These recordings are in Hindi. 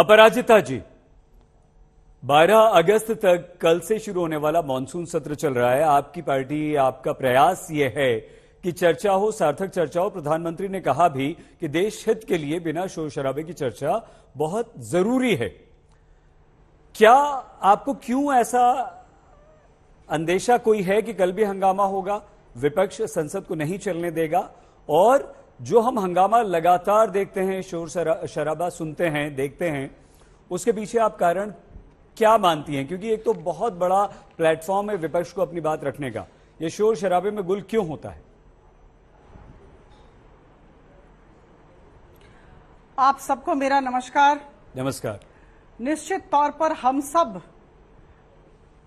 अपराजिता जी 12 अगस्त तक कल से शुरू होने वाला मानसून सत्र चल रहा है आपकी पार्टी आपका प्रयास यह है कि चर्चा हो सार्थक चर्चा हो प्रधानमंत्री ने कहा भी कि देश हित के लिए बिना शोर शराबे की चर्चा बहुत जरूरी है क्या आपको क्यों ऐसा अंदेशा कोई है कि कल भी हंगामा होगा विपक्ष संसद को नहीं चलने देगा और जो हम हंगामा लगातार देखते हैं शोर शराबा सुनते हैं देखते हैं उसके पीछे आप कारण क्या मानती हैं क्योंकि एक तो बहुत बड़ा प्लेटफॉर्म है विपक्ष को अपनी बात रखने का ये शोर शराबे में गुल क्यों होता है आप सबको मेरा नमस्कार नमस्कार निश्चित तौर पर हम सब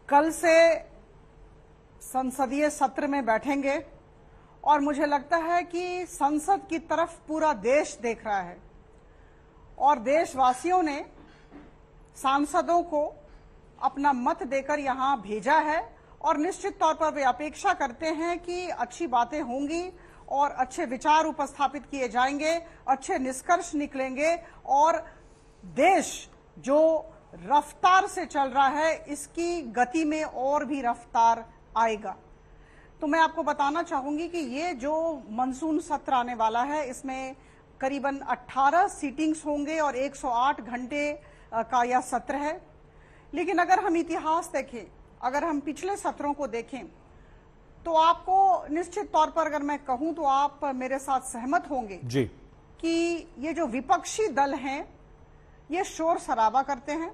कल से संसदीय सत्र में बैठेंगे और मुझे लगता है कि संसद की तरफ पूरा देश देख रहा है और देशवासियों ने सांसदों को अपना मत देकर यहाँ भेजा है और निश्चित तौर पर वे अपेक्षा करते हैं कि अच्छी बातें होंगी और अच्छे विचार उपस्थापित किए जाएंगे अच्छे निष्कर्ष निकलेंगे और देश जो रफ्तार से चल रहा है इसकी गति में और भी रफ्तार आएगा तो मैं आपको बताना चाहूंगी कि ये जो मानसून सत्र आने वाला है इसमें करीबन 18 सीटिंग्स होंगे और 108 घंटे का यह सत्र है लेकिन अगर हम इतिहास देखें अगर हम पिछले सत्रों को देखें तो आपको निश्चित तौर पर अगर मैं कहूं तो आप मेरे साथ सहमत होंगे जी कि ये जो विपक्षी दल हैं ये शोर शराबा करते हैं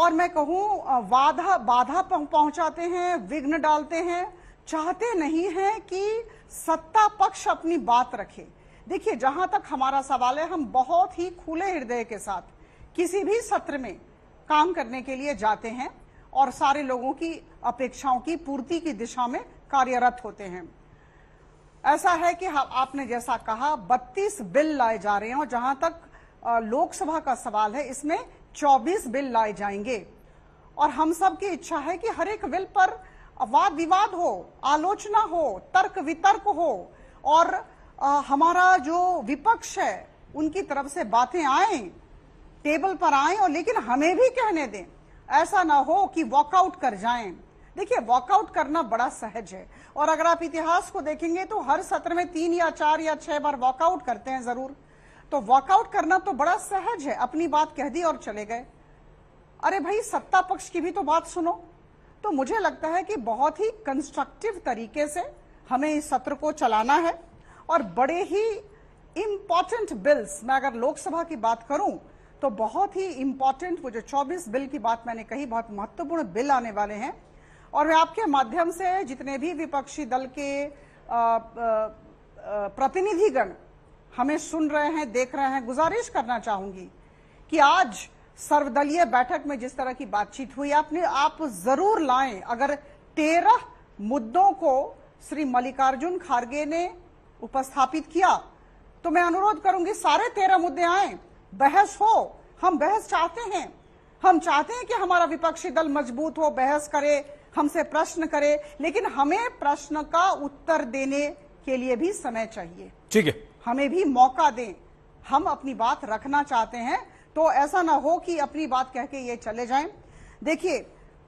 और मैं कहूं वाधा बाधा पहुंचाते हैं विघ्न डालते हैं चाहते नहीं हैं कि सत्ता पक्ष अपनी बात रखे देखिए जहां तक हमारा सवाल है हम बहुत ही खुले हृदय के साथ किसी भी सत्र में काम करने के लिए जाते हैं और सारे लोगों की अपेक्षाओं की पूर्ति की दिशा में कार्यरत होते हैं ऐसा है कि हाँ, आपने जैसा कहा 32 बिल लाए जा रहे हैं और जहां तक लोकसभा का सवाल है इसमें 24 बिल लाए जाएंगे और हम सब की इच्छा है कि हर एक बिल पर वाद विवाद हो आलोचना हो तर्क वितर्क हो और आ, हमारा जो विपक्ष है उनकी तरफ से बातें आए टेबल पर आए और लेकिन हमें भी कहने दें ऐसा ना हो कि वॉकआउट कर जाएं देखिए वॉकआउट करना बड़ा सहज है और अगर आप इतिहास को देखेंगे तो हर सत्र में तीन या चार या छह बार वॉकआउट करते हैं जरूर तो वॉकआउट करना तो बड़ा सहज है अपनी बात कह दी और चले गए अरे भाई सत्ता पक्ष की भी तो बात सुनो तो मुझे लगता है कि बहुत ही कंस्ट्रक्टिव तरीके से हमें इस सत्र को चलाना है और बड़े ही इम्पॉर्टेंट बिल्स मैं अगर लोकसभा की बात करूं तो बहुत ही इम्पॉर्टेंट वो जो 24 बिल की बात मैंने कही बहुत महत्वपूर्ण बिल आने वाले हैं और मैं आपके माध्यम से जितने भी विपक्षी दल के प्रतिनिधिगण हमें सुन रहे हैं देख रहे हैं गुजारिश करना चाहूंगी कि आज सर्वदलीय बैठक में जिस तरह की बातचीत हुई आपने आप जरूर लाएं अगर तेरह मुद्दों को श्री मल्लिकार्जुन खारगे ने उपस्थापित किया तो मैं अनुरोध करूंगी सारे तेरह मुद्दे आए बहस हो हम बहस चाहते हैं हम चाहते हैं कि हमारा विपक्षी दल मजबूत हो बहस करे हमसे प्रश्न करे लेकिन हमें प्रश्न का उत्तर देने के लिए भी समय चाहिए ठीक है हमें भी मौका दें हम अपनी बात रखना चाहते हैं तो ऐसा ना हो कि अपनी बात कह के ये चले जाएं देखिए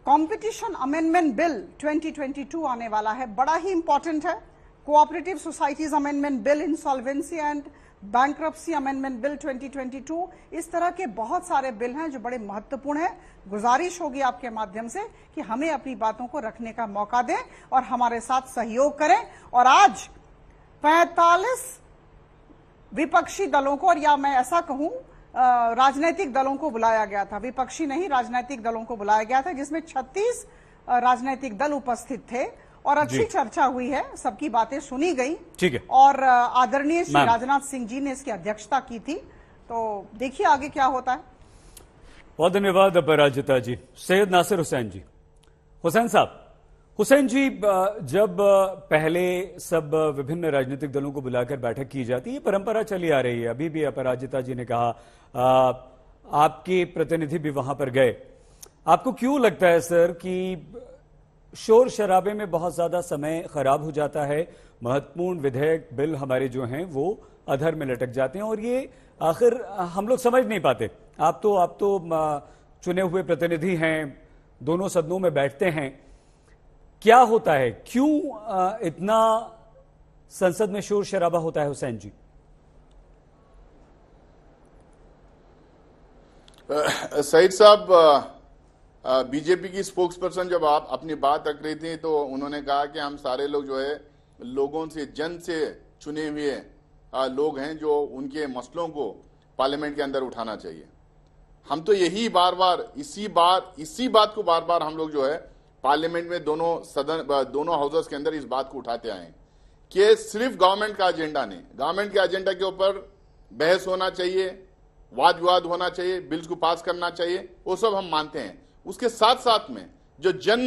कंपटीशन अमेंडमेंट बिल 2022 आने वाला है बड़ा ही इंपॉर्टेंट है cooperative societies amendment bill insolvency and bank amendment bill 2022 इस तरह के बहुत सारे बिल हैं जो बड़े महत्वपूर्ण हैं गुजारिश होगी आपके माध्यम से कि हमें अपनी बातों को रखने का मौका दें और हमारे साथ सहयोग करें और आज 45 विपक्षी दलों को और या मैं ऐसा कहूं राजनीतिक दलों को बुलाया गया था विपक्षी नहीं राजनीतिक दलों को बुलाया गया था जिसमें 36 राजनीतिक दल उपस्थित थे और अच्छी चर्चा हुई है सबकी बातें सुनी गई ठीक है और आदरणीय श्री राजनाथ सिंह जी ने इसकी अध्यक्षता की थी तो देखिए आगे क्या होता है बहुत धन्यवाद अपराजिता जी सैयद नासिर हुसैन जी हुसैन साहब हुसैन जी जब पहले सब विभिन्न राजनीतिक दलों को बुलाकर बैठक की जाती है परंपरा चली आ रही है अभी भी अपराजिता जी ने कहा आपके प्रतिनिधि भी वहां पर गए आपको क्यों लगता है सर कि शोर शराबे में बहुत ज्यादा समय खराब हो जाता है महत्वपूर्ण विधेयक बिल हमारे जो हैं वो अधर में लटक जाते हैं और ये आखिर हम लोग समझ नहीं पाते आप तो आप तो चुने हुए प्रतिनिधि हैं दोनों सदनों में बैठते हैं क्या होता है क्यों इतना संसद में शोर शराबा होता है हुसैन जी सईद साहब बीजेपी की स्पोक्स पर्सन जब आप अपनी बात रख रही थी तो उन्होंने कहा कि हम सारे लोग जो है लोगों से जन से चुने हुए लोग हैं जो उनके मसलों को पार्लियामेंट के अंदर उठाना चाहिए हम तो यही बार बार इसी बार इसी बात को बार बार हम लोग जो है पार्लियामेंट में दोनों सदन दोनों हाउसेस के अंदर इस बात को उठाते आए कि सिर्फ गवर्नमेंट का एजेंडा नहीं गवर्नमेंट के एजेंडा के ऊपर बहस होना चाहिए वाद विवाद होना चाहिए बिल्स को पास करना चाहिए वो सब हम मानते हैं उसके साथ साथ में जो जन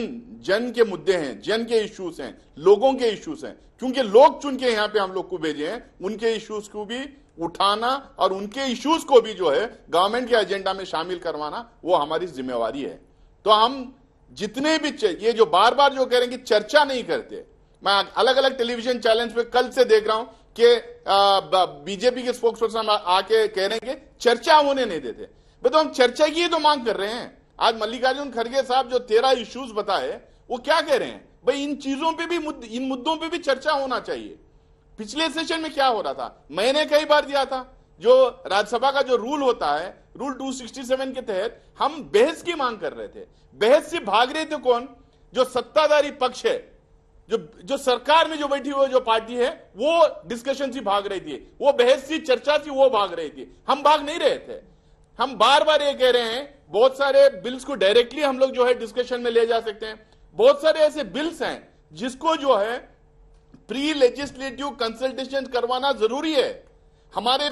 जन के मुद्दे हैं जन के इश्यूज हैं लोगों के इश्यूज हैं क्योंकि लोग चुन के यहाँ पे हम लोग को भेजे हैं उनके इश्यूज को भी उठाना और उनके इश्यूज को भी जो है गवर्नमेंट के एजेंडा में शामिल करवाना वो हमारी जिम्मेवारी है तो हम जितने भी ये जो बार बार जो कह रहे हैं कि चर्चा नहीं करते मैं अलग अलग टेलीविजन चैनल पे कल से देख रहा हूं कि बीजेपी के स्पोक्स पर्सन आके कह रहे हैं कि चर्चा होने नहीं देते तो हम चर्चा की तो मांग कर रहे हैं आज मल्लिकार्जुन खड़गे साहब जो तेरह इश्यूज बताए वो क्या कह रहे हैं भाई इन चीजों पे भी इन मुद्दों पे भी चर्चा होना चाहिए पिछले सेशन में क्या हो रहा था मैंने कई बार दिया था जो राज्यसभा का जो रूल होता है रूल 267 के तहत हम बहस की मांग कर रहे थे बहस से भाग रहे थे कौन जो सत्ताधारी पक्ष है जो जो सरकार में जो बैठी हुई जो पार्टी है वो डिस्कशन से भाग रही थी वो बहस से चर्चा से वो भाग रही थी हम भाग नहीं रहे थे हम बार बार ये कह रहे हैं बहुत सारे बिल्स को डायरेक्टली हम लोग जो है डिस्कशन में ले जा सकते हैं बहुत सारे ऐसे बिल्स हैं जिसको जो है प्री लेजिस्लेटिव कंसल्टेशन करवाना जरूरी है हमारे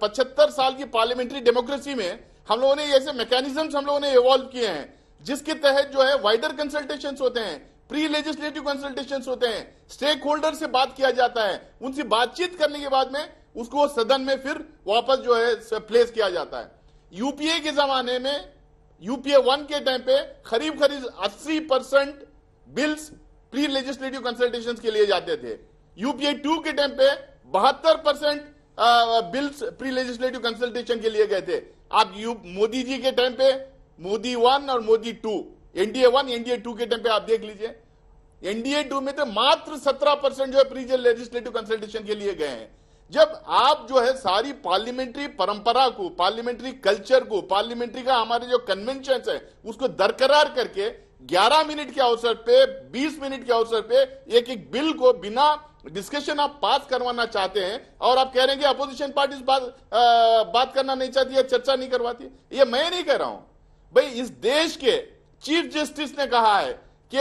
पचहत्तर साल की पार्लियामेंट्री डेमोक्रेसी में हम लोगों ने ऐसे मैकेनिज्म हम लोगों ने इवॉल्व किए हैं जिसके तहत जो है वाइडर कंसल्टेशन होते हैं प्री लेजिस्लेटिव कंसल्टेशन होते हैं स्टेक होल्डर से बात किया जाता है उनसे बातचीत करने के बाद में उसको सदन में फिर वापस जो है प्लेस किया जाता है यूपीए के जमाने में यूपीए वन के टाइम पे खरीब खरीब अस्सी percent bills pre legislative consultation के लिए जाते थे यूपीए टू के टाइम पे बहत्तर percent bills pre legislative consultation के लिए गए थे आप यू मोदी जी के टाइम पे मोदी वन और Modi two NDA one NDA two के टाइम पे आप देख लीजिए एनडीए टू में तो मात्र सत्रह परसेंट जो है प्री लेजिस्लेटिव कंसल्टेशन के लिए गए हैं जब आप जो है सारी पार्लियामेंट्री परंपरा को पार्लियामेंट्री कल्चर को पार्लियामेंट्री का हमारे जो कन्वेंशन है उसको दरकरार करके 11 मिनट के अवसर पे 20 मिनट के अवसर पे एक एक बिल को बिना डिस्कशन आप पास करवाना चाहते हैं और आप कह रहे हैं कि अपोजिशन पार्टी बात बात करना नहीं चाहती है चर्चा नहीं करवाती ये मैं नहीं कह रहा हूं भाई इस देश के चीफ जस्टिस ने कहा है कि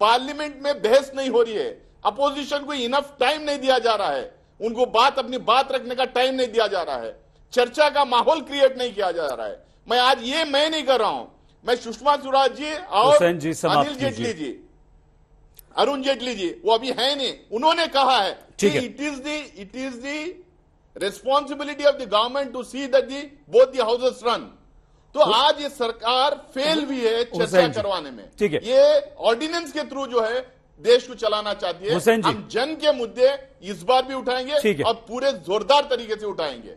पार्लियामेंट में बहस नहीं हो रही है अपोजिशन को इनफ टाइम नहीं दिया जा रहा है उनको बात अपनी बात रखने का टाइम नहीं दिया जा रहा है चर्चा का माहौल क्रिएट नहीं किया जा रहा है मैं आज ये मैं नहीं कर रहा हूं मैं सुषमा स्वराज जी और जी अनिल जेटली जी अरुण जेटली जी वो अभी है नहीं उन्होंने कहा है कि it is the it is the responsibility of the government to see that the both the houses run तो आज ये सरकार फेल भी है चर्चा करवाने में ठीक है ये ऑर्डिनेंस के थ्रू जो है देश को चलाना चाहती है हम जन के मुद्दे इस बार भी उठाएंगे और पूरे जोरदार तरीके से उठाएंगे